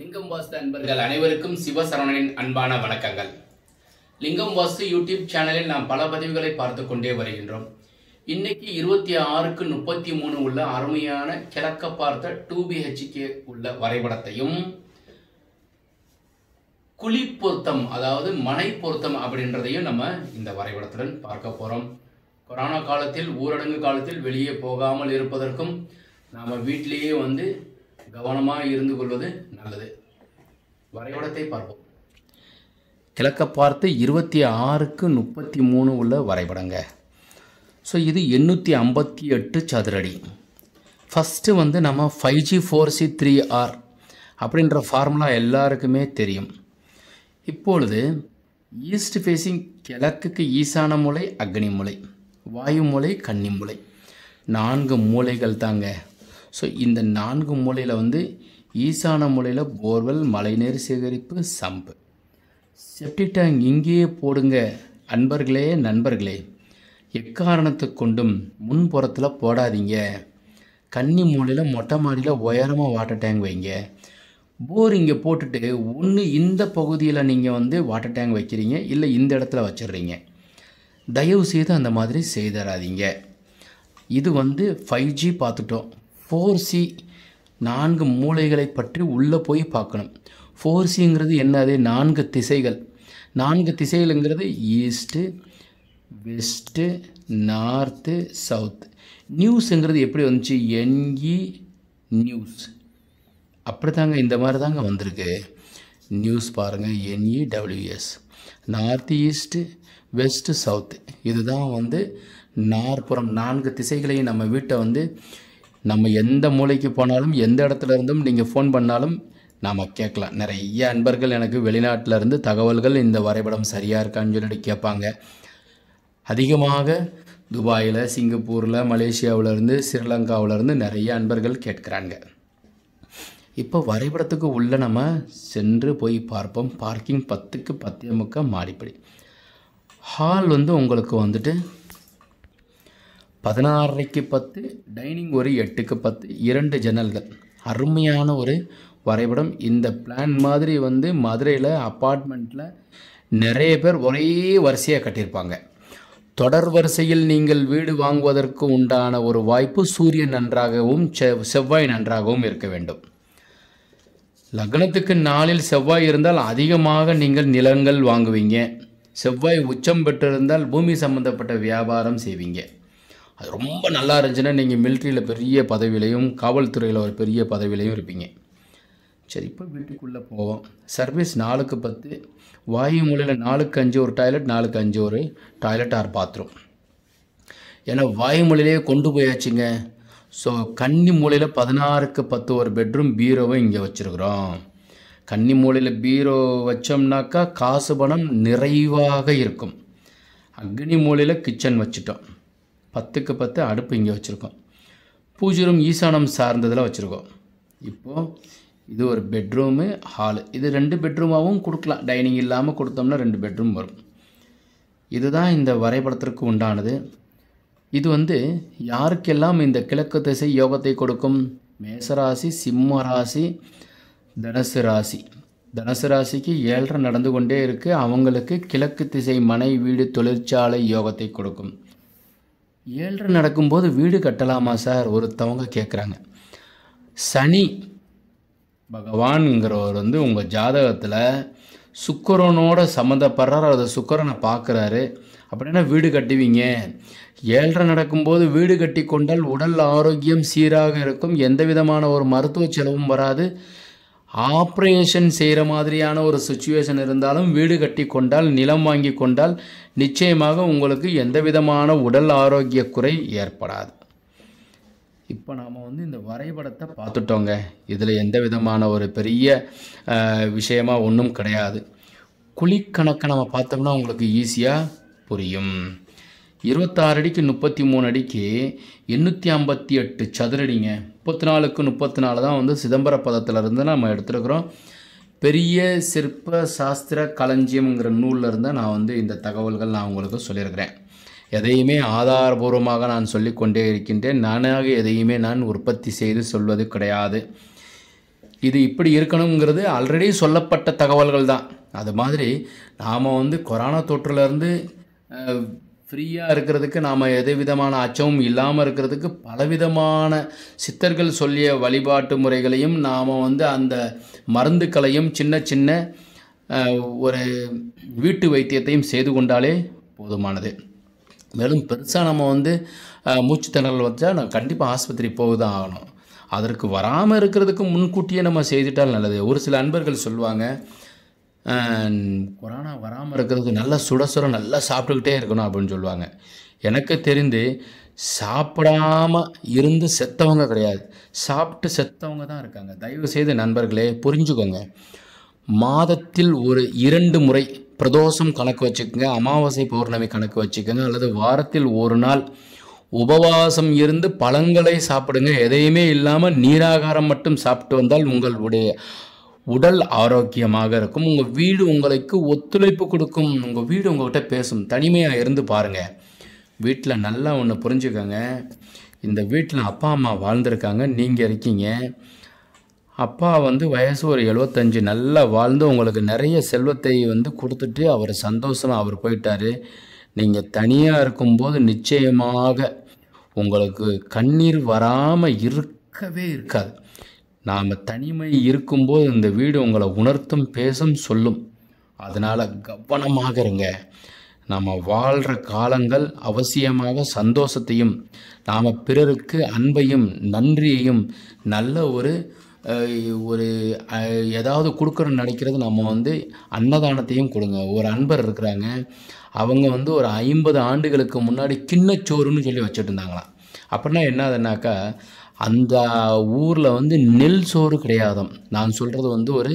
லிங்கம் வாஸ்து அன்பர்கள் அனைவருக்கும் சிவசரவணனின் அன்பான வணக்கங்கள் லிங்கம் வாஸ்து யூடியூப் சேனலில் நாம் பல பதிவுகளை பார்த்து கொண்டே வருகின்றோம் இன்னைக்கு இருபத்தி ஆறுக்கு முப்பத்தி மூணு உள்ள அருமையான கிழக்க பார்த்த டூ பிஹெச்கே உள்ள வரைபடத்தையும் குழி பொருத்தம் அதாவது மனை பொருத்தம் அப்படின்றதையும் நம்ம இந்த வரைபடத்துடன் பார்க்க போகிறோம் கொரோனா காலத்தில் ஊரடங்கு காலத்தில் வெளியே போகாமல் இருப்பதற்கும் நாம் வீட்டிலேயே வந்து கவனமாக இருந்து கொள்வது நல்லது வரைபடத்தை பார்ப்போம் கிழக்க பார்த்து இருபத்தி ஆறுக்கு முப்பத்தி மூணு உள்ள வரைபடங்க ஸோ இது எண்ணூற்றி ஐம்பத்தி எட்டு சதுரடி ஃபஸ்ட்டு வந்து நம்ம five G four C three R அப்படின்ற ஃபார்முலா எல்லாருக்குமே தெரியும் இப்பொழுது ஈஸ்ட் ஃபேஸிங் கிழக்குக்கு ஈசான மூலை அக்னி மூலை வாயு மூளை கன்னி மூளை நான்கு மூலைகள் தாங்க ஸோ இந்த நான்கு மூலையில் வந்து ஈசான மூலையில் போர்வெல் மழைநீர் சேகரிப்பு சம்பு செப்டிக் டேங்க் இங்கேயே போடுங்க அன்பர்களே நண்பர்களே எக்காரணத்தை கொண்டும் முன்புறத்தில் போடாதீங்க கன்னி மூலையில் மொட்டை மாடியில் உயரமாக வாட்டர் டேங்க் வைங்க போர் இங்கே போட்டுட்டு ஒன்று இந்த பகுதியில் நீங்கள் வந்து வாட்டர் டேங்க் வைக்கிறீங்க இல்லை இந்த இடத்துல வச்சிடுறீங்க தயவு செய்து அந்த மாதிரி செய்தராதிங்க இது வந்து ஃபைவ் ஜி பார்த்துட்டோம் ஃபோர் சி நான்கு மூளைகளை பற்றி உள்ளே போய் பார்க்கணும் ஃபோர் சிங்கிறது என்னது நான்கு திசைகள் நான்கு திசைகளுங்கிறது ஈஸ்ட்டு வெஸ்ட்டு நார்த்து சவுத் நியூஸுங்கிறது எப்படி வந்துச்சு என்இ நியூஸ் e அப்படி தாங்க இந்த மாதிரி தாங்க வந்திருக்கு நியூஸ் பாருங்கள் NE WS north east west south இதுதான் வந்து நாற்புறம் நான்கு திசைகளையும் நம்ம வீட்டை வந்து நம்ம எந்த மூளைக்கு போனாலும் எந்த இடத்துல இருந்தும் நீங்கள் ஃபோன் பண்ணாலும் நாம் கேட்கலாம் நிறைய அன்பர்கள் எனக்கு வெளிநாட்டிலேருந்து தகவல்கள் இந்த வரைபடம் சரியாக இருக்கான்னு சொல்லிட்டு கேட்பாங்க அதிகமாக துபாயில் சிங்கப்பூரில் மலேசியாவிலேருந்து ஸ்ரீலங்காவிலேருந்து நிறைய அன்பர்கள் கேட்குறாங்க இப்போ வரைபடத்துக்கு உள்ளே நம்ம சென்று போய் பார்ப்போம் பார்க்கிங் பத்துக்கு பத்தே முக்கால் மாடிப்படி ஹால் வந்து உங்களுக்கு வந்துட்டு பதினாறரைக்கு பத்து டைனிங் ஒரு எட்டுக்கு பத்து இரண்டு ஜன்னல்கள் அருமையான ஒரு வரைபடம் இந்த பிளான் மாதிரி வந்து மதுரையில் அப்பார்ட்மெண்ட்டில் நிறைய பேர் ஒரே வரிசையாக கட்டியிருப்பாங்க தொடர் வரிசையில் நீங்கள் வீடு வாங்குவதற்கு உண்டான ஒரு வாய்ப்பு சூரியன் நன்றாகவும் செவ்வாய் நன்றாகவும் இருக்க வேண்டும் லக்னத்துக்கு நாளில் செவ்வாய் இருந்தால் அதிகமாக நீங்கள் நிலங்கள் வாங்குவீங்க செவ்வாய் உச்சம் பெற்றிருந்தால் பூமி சம்பந்தப்பட்ட வியாபாரம் செய்வீங்க அது ரொம்ப நல்லா இருந்துச்சுன்னா நீங்கள் மிலிட்ரியில் பெரிய பதவியிலையும் காவல்துறையில் ஒரு பெரிய பதவியிலையும் இருப்பீங்க சரி இப்போ வீட்டுக்குள்ளே போவோம் சர்வீஸ் நாலுக்கு பத்து வாயு மூலையில் நாலுக்கு அஞ்சு ஒரு டாய்லெட் நாலுக்கு அஞ்சு ஒரு டாய்லெட் ஆர் பாத்ரூம் ஏன்னா வாயு மூலையிலே கொண்டு போயாச்சுங்க ஸோ கன்னி மூலையில் பதினாறுக்கு பத்து ஒரு பெட்ரூம் பீரோவை இங்கே வச்சுருக்குறோம் கன்னி மூலையில் பீரோ வச்சோம்னாக்கா காசு பணம் நிறைவாக இருக்கும் அக்னி மூலையில் கிச்சன் வச்சுட்டோம் பத்துக்கு பத்து அடுப்பு இங்கே வச்சுருக்கோம் பூஜை ரூம் ஈசானம் சார்ந்ததில் வச்சுருக்கோம் இப்போது இது ஒரு பெட்ரூமு ஹாலு இது ரெண்டு பெட்ரூமாகவும் கொடுக்கலாம் டைனிங் இல்லாமல் கொடுத்தோம்னா ரெண்டு பெட்ரூம் வரும் இதுதான் இந்த வரைபடத்திற்கு உண்டானது இது வந்து யாருக்கெல்லாம் இந்த கிழக்கு திசை யோகத்தை கொடுக்கும் மேசராசி சிம்ம ராசி தனுசு ராசி தனுசு ராசிக்கு ஏழரை நடந்து கொண்டே இருக்குது அவங்களுக்கு கிழக்கு திசை மனை வீடு தொழிற்சாலை யோகத்தை கொடுக்கும் ஏழரை நடக்கும்போது வீடு கட்டலாமா சார் ஒருத்தவங்க கேட்குறாங்க சனி பகவான்ங்கிறவர் வந்து உங்கள் ஜாதகத்தில் சுக்கரனோட சம்மந்தப்படுறார் அதை சுக்கரனை பார்க்குறாரு அப்படின்னா வீடு கட்டுவீங்க ஏழரை நடக்கும்போது வீடு கட்டி கொண்டால் உடல் ஆரோக்கியம் சீராக இருக்கும் எந்த விதமான ஒரு மருத்துவ செலவும் வராது ஆப்ரேஷன் செய்கிற மாதிரியான ஒரு சுச்சுவேஷன் இருந்தாலும் வீடு கட்டி கொண்டால் நிலம் வாங்கி கொண்டால் நிச்சயமாக உங்களுக்கு எந்த விதமான உடல் ஆரோக்கிய குறை ஏற்படாது இப்போ நாம் வந்து இந்த வரைபடத்தை பார்த்துட்டோங்க இதில் எந்த விதமான ஒரு பெரிய விஷயமாக ஒன்றும் கிடையாது குழிக்கணக்கை நம்ம பார்த்தோம்னா உங்களுக்கு ஈஸியாக புரியும் இருபத்தாறு அடிக்கு முப்பத்தி மூணு அடிக்கு எண்ணூற்றி ஐம்பத்தி எட்டு சதுரடிங்க முப்பத்தி நாலுக்கு முப்பத்தி நாலு தான் வந்து சிதம்பர இருந்து நம்ம எடுத்துருக்குறோம் பெரிய சிற்ப சாஸ்திர களஞ்சியம்ங்கிற நூலில் இருந்து நான் வந்து இந்த தகவல்கள் நான் உங்களுக்கு சொல்லியிருக்கிறேன் எதையுமே ஆதாரபூர்வமாக நான் சொல்லிக்கொண்டே இருக்கின்றேன் நானாக எதையுமே நான் உற்பத்தி செய்து சொல்வது கிடையாது இது இப்படி இருக்கணுங்கிறது ஆல்ரெடி சொல்லப்பட்ட தகவல்கள் தான் அது மாதிரி நாம் வந்து கொரோனா தொற்றுலேருந்து ஃப்ரீயாக இருக்கிறதுக்கு நாம் எது விதமான அச்சமும் இல்லாமல் இருக்கிறதுக்கு பலவிதமான சித்தர்கள் சொல்லிய வழிபாட்டு முறைகளையும் நாம் வந்து அந்த மருந்துக்களையும் சின்ன சின்ன ஒரு வீட்டு வைத்தியத்தையும் செய்து கொண்டாலே போதுமானது மேலும் பெருசாக நம்ம வந்து மூச்சு திணறல் வச்சால் நம்ம கண்டிப்பாக ஆஸ்பத்திரி போக தான் ஆகணும் அதற்கு வராமல் இருக்கிறதுக்கு முன்கூட்டியே நம்ம செய்துட்டால் நல்லது ஒரு சில அன்பர்கள் சொல்லுவாங்க கொரோனா வராமல் இருக்கிறதுக்கு நல்லா சுட சுட நல்லா சாப்பிட்டுக்கிட்டே இருக்கணும் அப்படின்னு சொல்லுவாங்க எனக்கு தெரிந்து சாப்பிடாம இருந்து செத்தவங்க கிடையாது சாப்பிட்டு செத்தவங்க தான் இருக்காங்க தயவு செய்து நண்பர்களே புரிஞ்சுக்கோங்க மாதத்தில் ஒரு இரண்டு முறை பிரதோஷம் கணக்கு வச்சுக்கோங்க அமாவாசை பௌர்ணமி கணக்கு வச்சுக்கோங்க அல்லது வாரத்தில் ஒரு நாள் உபவாசம் இருந்து பழங்களை சாப்பிடுங்க எதையுமே இல்லாமல் நீராகாரம் மட்டும் சாப்பிட்டு வந்தால் உங்களுடைய உடல் ஆரோக்கியமாக இருக்கும் உங்கள் வீடு உங்களுக்கு ஒத்துழைப்பு கொடுக்கும் உங்கள் வீடு உங்கள்கிட்ட பேசும் தனிமையாக இருந்து பாருங்கள் வீட்டில் நல்லா ஒன்று புரிஞ்சுக்கோங்க இந்த வீட்டில் அப்பா அம்மா வாழ்ந்துருக்காங்க நீங்கள் இருக்கீங்க அப்பா வந்து வயசு ஒரு எழுபத்தஞ்சு நல்லா வாழ்ந்து உங்களுக்கு நிறைய செல்வத்தை வந்து கொடுத்துட்டு அவர் சந்தோஷமாக அவர் போயிட்டார் நீங்கள் தனியாக இருக்கும்போது நிச்சயமாக உங்களுக்கு கண்ணீர் வராமல் இருக்கவே இருக்காது நாம் தனிமை இருக்கும்போது இந்த வீடு உங்களை உணர்த்தும் பேசும் சொல்லும் அதனால் கவனமாக இருங்க நாம் வாழ்கிற காலங்கள் அவசியமாக சந்தோஷத்தையும் நாம் பிறருக்கு அன்பையும் நன்றியையும் நல்ல ஒரு ஒரு ஏதாவது கொடுக்குறன்னு நினைக்கிறது நம்ம வந்து அன்னதானத்தையும் கொடுங்க ஒரு அன்பர் இருக்கிறாங்க அவங்க வந்து ஒரு ஐம்பது ஆண்டுகளுக்கு முன்னாடி கிண்ணச்சோறுன்னு சொல்லி வச்சுட்டு இருந்தாங்களாம் அப்படின்னா என்னதுனாக்கா அந்த ஊரில் வந்து நெல் சோறு கிடையாது நான் சொல்கிறது வந்து ஒரு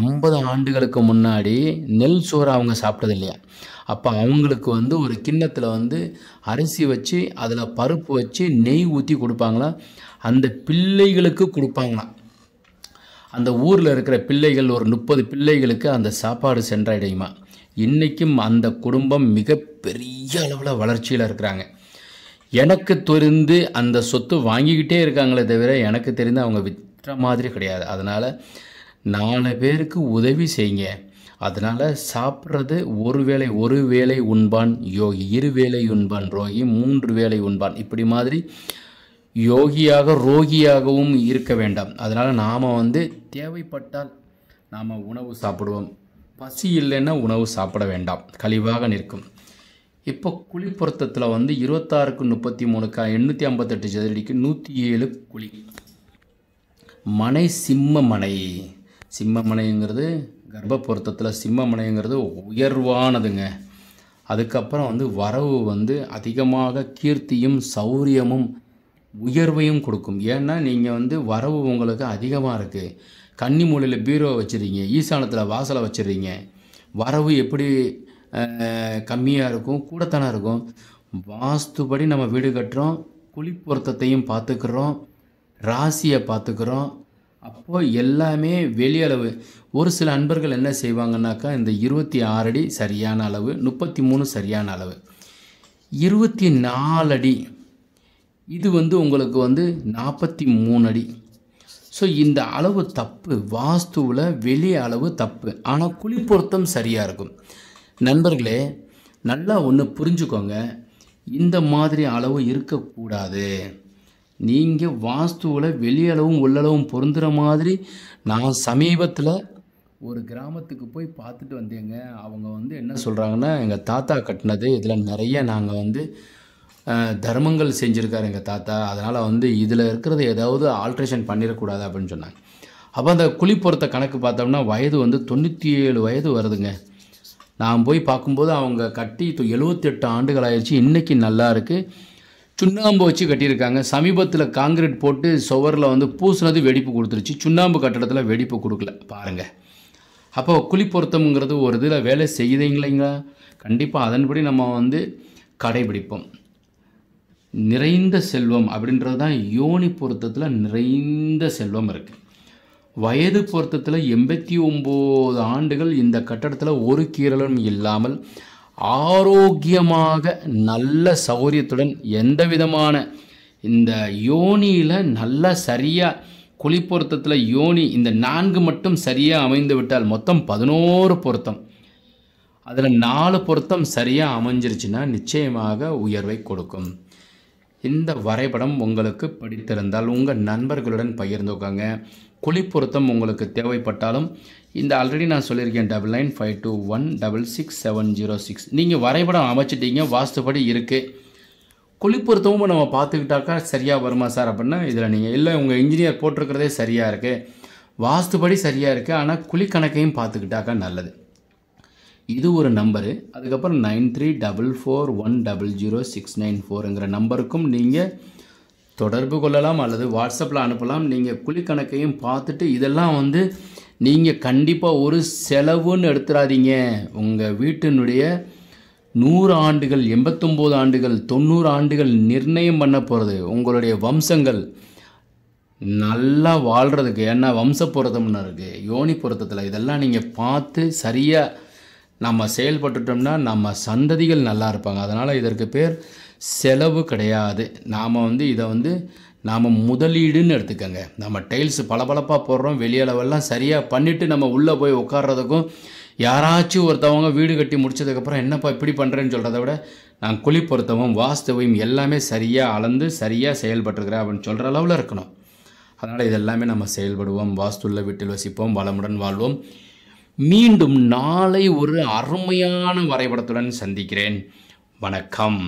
ஐம்பது ஆண்டுகளுக்கு முன்னாடி நெல் சோறு அவங்க சாப்பிட்டது இல்லையா அப்போ அவங்களுக்கு வந்து ஒரு கிண்ணத்தில் வந்து அரிசி வச்சு அதில் பருப்பு வச்சு நெய் ஊற்றி கொடுப்பாங்களாம் அந்த பிள்ளைகளுக்கு கொடுப்பாங்களாம் அந்த ஊரில் இருக்கிற பிள்ளைகள் ஒரு முப்பது பிள்ளைகளுக்கு அந்த சாப்பாடு சென்றடையுமா இன்றைக்கும் அந்த குடும்பம் மிகப்பெரிய அளவில் வளர்ச்சியில் இருக்கிறாங்க எனக்கு தெரிந்து அந்த சொத்து வாங்கிக்கிட்டே இருக்காங்களே தவிர எனக்கு தெரிந்து அவங்க விற்ற மாதிரி கிடையாது அதனால் நாலு பேருக்கு உதவி செய்யுங்க அதனால் சாப்பிட்றது ஒரு வேளை ஒரு வேளை உண்பான் யோகி இரு வேளை உண்பான் ரோகி மூன்று வேளை உண்பான் இப்படி மாதிரி யோகியாக ரோகியாகவும் இருக்க வேண்டாம் அதனால் நாம் வந்து தேவைப்பட்டால் நாம் உணவு சாப்பிடுவோம் பசி இல்லைன்னா உணவு சாப்பிட வேண்டாம் கழிவாக நிற்கும் இப்போ குழி பொருத்தத்தில் வந்து இருபத்தாறுக்கு முப்பத்தி மூணுக்கா எண்ணூற்றி ஐம்பத்தெட்டு சதுரடிக்கு நூற்றி ஏழு குழி மனை சிம்ம மனை சிம்ம மனைங்கிறது கர்ப்ப பொருத்தத்தில் சிம்ம மனைங்கிறது உயர்வானதுங்க அதுக்கப்புறம் வந்து வரவு வந்து அதிகமாக கீர்த்தியும் சௌரியமும் உயர்வையும் கொடுக்கும் ஏன்னா நீங்கள் வந்து வரவு உங்களுக்கு அதிகமாக இருக்குது கன்னி மூலையில் பீரோவை வச்சுருக்கீங்க ஈசானத்தில் வாசலை வச்சுறீங்க வரவு எப்படி கம்மியாக இருக்கும் கூடத்தானே இருக்கும் வாஸ்துபடி நம்ம வீடு கட்டுறோம் குழி பொருத்தத்தையும் பார்த்துக்கிறோம் ராசியை பார்த்துக்கிறோம் அப்போது எல்லாமே வெளியளவு ஒரு சில அன்பர்கள் என்ன செய்வாங்கன்னாக்கா இந்த இருபத்தி ஆறு அடி சரியான அளவு முப்பத்தி மூணு சரியான அளவு இருபத்தி நாலு அடி இது வந்து உங்களுக்கு வந்து நாற்பத்தி மூணு அடி ஸோ இந்த அளவு தப்பு வாஸ்துவில் வெளி அளவு தப்பு ஆனால் குழி பொருத்தம் சரியாக இருக்கும் நண்பர்களே நல்லா ஒன்று புரிஞ்சுக்கோங்க இந்த மாதிரி அளவு இருக்கக்கூடாது நீங்கள் வாஸ்துவில் வெளியளவும் உள்ளளவும் பொருந்துகிற மாதிரி நான் சமீபத்தில் ஒரு கிராமத்துக்கு போய் பார்த்துட்டு வந்தேங்க அவங்க வந்து என்ன சொல்கிறாங்கன்னா எங்கள் தாத்தா கட்டினது இதில் நிறைய நாங்கள் வந்து தர்மங்கள் செஞ்சுருக்காரு எங்கள் தாத்தா அதனால் வந்து இதில் இருக்கிறது ஏதாவது ஆல்ட்ரேஷன் பண்ணிடக்கூடாது அப்படின்னு சொன்னாங்க அப்போ அந்த குழிப்புறத்தை கணக்கு பார்த்தோம்னா வயது வந்து தொண்ணூற்றி ஏழு வயது வருதுங்க நான் போய் பார்க்கும்போது அவங்க கட்டி இப்போ எழுபத்தெட்டு ஆண்டுகள் ஆயிடுச்சு இன்றைக்கி நல்லா இருக்குது சுண்ணாம்பு வச்சு கட்டியிருக்காங்க சமீபத்தில் காங்கிரீட் போட்டு சுவரில் வந்து பூசினது வெடிப்பு கொடுத்துருச்சு சுண்ணாம்பு கட்டடத்தில் வெடிப்பு கொடுக்கல பாருங்கள் அப்போ குழி பொருத்தம்ங்கிறது ஒரு இதில் வேலை செய்யுதுங்களா கண்டிப்பாக அதன்படி நம்ம வந்து கடைபிடிப்போம் நிறைந்த செல்வம் அப்படின்றது தான் யோனி பொருத்தத்தில் நிறைந்த செல்வம் இருக்குது வயது பொருத்தத்தில் எண்பத்தி ஒம்பது ஆண்டுகள் இந்த கட்டடத்தில் ஒரு கீறலும் இல்லாமல் ஆரோக்கியமாக நல்ல சௌரியத்துடன் எந்த விதமான இந்த யோனியில் நல்ல சரியாக குழி பொருத்தத்தில் யோனி இந்த நான்கு மட்டும் சரியாக அமைந்து விட்டால் மொத்தம் பதினோரு பொருத்தம் அதில் நாலு பொருத்தம் சரியாக அமைஞ்சிருச்சுன்னா நிச்சயமாக உயர்வை கொடுக்கும் இந்த வரைபடம் உங்களுக்கு பிடித்திருந்தால் உங்கள் நண்பர்களுடன் பகிர்ந்துக்கோங்க குழிப்பொருத்தம் உங்களுக்கு தேவைப்பட்டாலும் இந்த ஆல்ரெடி நான் சொல்லியிருக்கேன் double nine five two one double six seven zero six நீங்கள் வரைபடம் அமைச்சிட்டீங்க வாஸ்துபடி இருக்குது குழிப்பொருத்தமும் நம்ம பார்த்துக்கிட்டாக்கா சரியாக வருமா சார் அப்படின்னா இதில் நீங்கள் இல்லை உங்கள் இன்ஜினியர் போட்டிருக்கிறதே சரியாக இருக்குது வாஸ்துபடி சரியாக இருக்குது ஆனால் குழி கணக்கையும் பார்த்துக்கிட்டாக்கா நல்லது இது ஒரு நம்பரு அதுக்கப்புறம் nine three double four one double zero six nine ஃபோருங்கிற நம்பருக்கும் நீங்கள் தொடர்பு கொள்ளலாம் அல்லது வாட்ஸ்அப்பில் அனுப்பலாம் நீங்கள் குழிக்கணக்கையும் பார்த்துட்டு இதெல்லாம் வந்து நீங்கள் கண்டிப்பாக ஒரு செலவுன்னு எடுத்துடாதீங்க உங்கள் வீட்டினுடைய நூறு ஆண்டுகள் எண்பத்தொம்போது ஆண்டுகள் தொண்ணூறு ஆண்டுகள் நிர்ணயம் பண்ண போகிறது உங்களுடைய வம்சங்கள் நல்லா வாழ்கிறதுக்கு ஏன்னா வம்ச பொருத்தம்னு இருக்குது யோனி பொருத்தத்தில் இதெல்லாம் நீங்கள் பார்த்து சரியாக நம்ம செயல்பட்டுட்டோம்னா நம்ம சந்ததிகள் நல்லா இருப்பாங்க அதனால் இதற்கு பேர் செலவு கிடையாது நாம் வந்து இதை வந்து நாம் முதலீடுன்னு எடுத்துக்கோங்க நம்ம டைல்ஸ் பளபளப்பாக போடுறோம் வெளியளவெல்லாம் சரியாக பண்ணிவிட்டு நம்ம உள்ளே போய் உட்காடுறதுக்கும் யாராச்சும் ஒருத்தவங்க வீடு கட்டி முடிச்சதுக்கப்புறம் என்னப்பா இப்படி பண்ணுறேன்னு சொல்கிறத விட நான் குழி பொருத்தவும் வாஸ்தவையும் எல்லாமே சரியாக அளந்து சரியாக செயல்பட்டுருக்கிறேன் அப்படின்னு சொல்கிற அளவில் இருக்கணும் அதனால் இதெல்லாமே நம்ம செயல்படுவோம் வாஸ்துள்ள வீட்டில் வசிப்போம் வளமுடன் வாழ்வோம் மீண்டும் நாளை ஒரு அருமையான வரைபடத்துடன் சந்திக்கிறேன் வணக்கம்